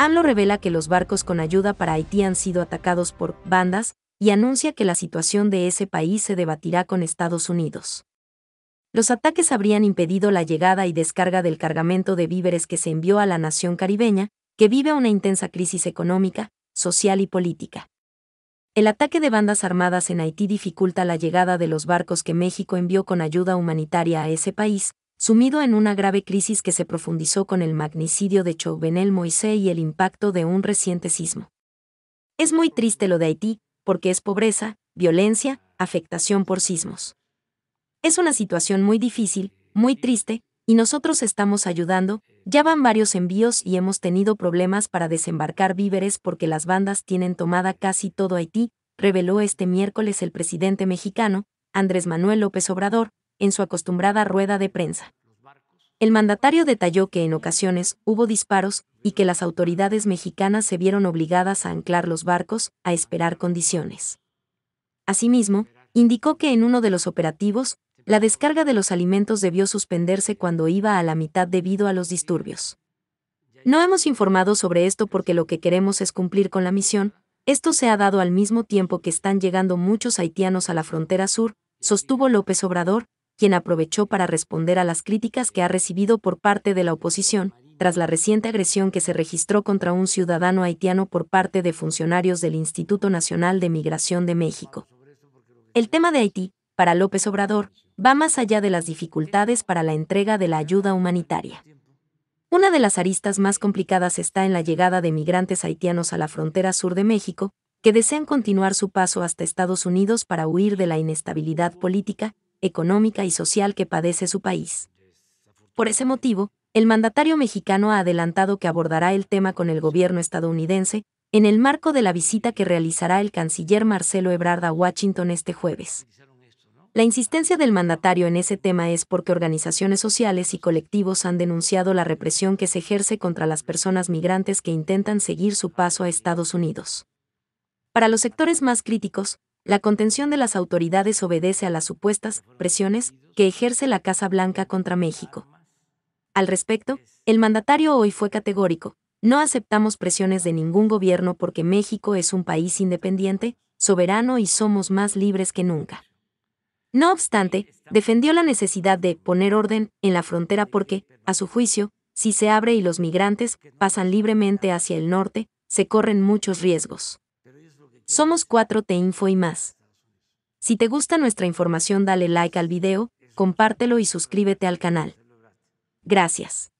AMLO revela que los barcos con ayuda para Haití han sido atacados por bandas y anuncia que la situación de ese país se debatirá con Estados Unidos. Los ataques habrían impedido la llegada y descarga del cargamento de víveres que se envió a la nación caribeña, que vive una intensa crisis económica, social y política. El ataque de bandas armadas en Haití dificulta la llegada de los barcos que México envió con ayuda humanitaria a ese país, sumido en una grave crisis que se profundizó con el magnicidio de Chauvenel Moisés y el impacto de un reciente sismo. Es muy triste lo de Haití, porque es pobreza, violencia, afectación por sismos. Es una situación muy difícil, muy triste, y nosotros estamos ayudando, ya van varios envíos y hemos tenido problemas para desembarcar víveres porque las bandas tienen tomada casi todo Haití, reveló este miércoles el presidente mexicano, Andrés Manuel López Obrador, en su acostumbrada rueda de prensa. El mandatario detalló que en ocasiones hubo disparos y que las autoridades mexicanas se vieron obligadas a anclar los barcos a esperar condiciones. Asimismo, indicó que en uno de los operativos, la descarga de los alimentos debió suspenderse cuando iba a la mitad debido a los disturbios. No hemos informado sobre esto porque lo que queremos es cumplir con la misión, esto se ha dado al mismo tiempo que están llegando muchos haitianos a la frontera sur, sostuvo López Obrador, quien aprovechó para responder a las críticas que ha recibido por parte de la oposición, tras la reciente agresión que se registró contra un ciudadano haitiano por parte de funcionarios del Instituto Nacional de Migración de México. El tema de Haití, para López Obrador, va más allá de las dificultades para la entrega de la ayuda humanitaria. Una de las aristas más complicadas está en la llegada de migrantes haitianos a la frontera sur de México, que desean continuar su paso hasta Estados Unidos para huir de la inestabilidad política económica y social que padece su país. Por ese motivo, el mandatario mexicano ha adelantado que abordará el tema con el gobierno estadounidense en el marco de la visita que realizará el canciller Marcelo Ebrard a Washington este jueves. La insistencia del mandatario en ese tema es porque organizaciones sociales y colectivos han denunciado la represión que se ejerce contra las personas migrantes que intentan seguir su paso a Estados Unidos. Para los sectores más críticos, la contención de las autoridades obedece a las supuestas presiones que ejerce la Casa Blanca contra México. Al respecto, el mandatario hoy fue categórico, no aceptamos presiones de ningún gobierno porque México es un país independiente, soberano y somos más libres que nunca. No obstante, defendió la necesidad de poner orden en la frontera porque, a su juicio, si se abre y los migrantes pasan libremente hacia el norte, se corren muchos riesgos. Somos 4T Info y más. Si te gusta nuestra información dale like al video, compártelo y suscríbete al canal. Gracias.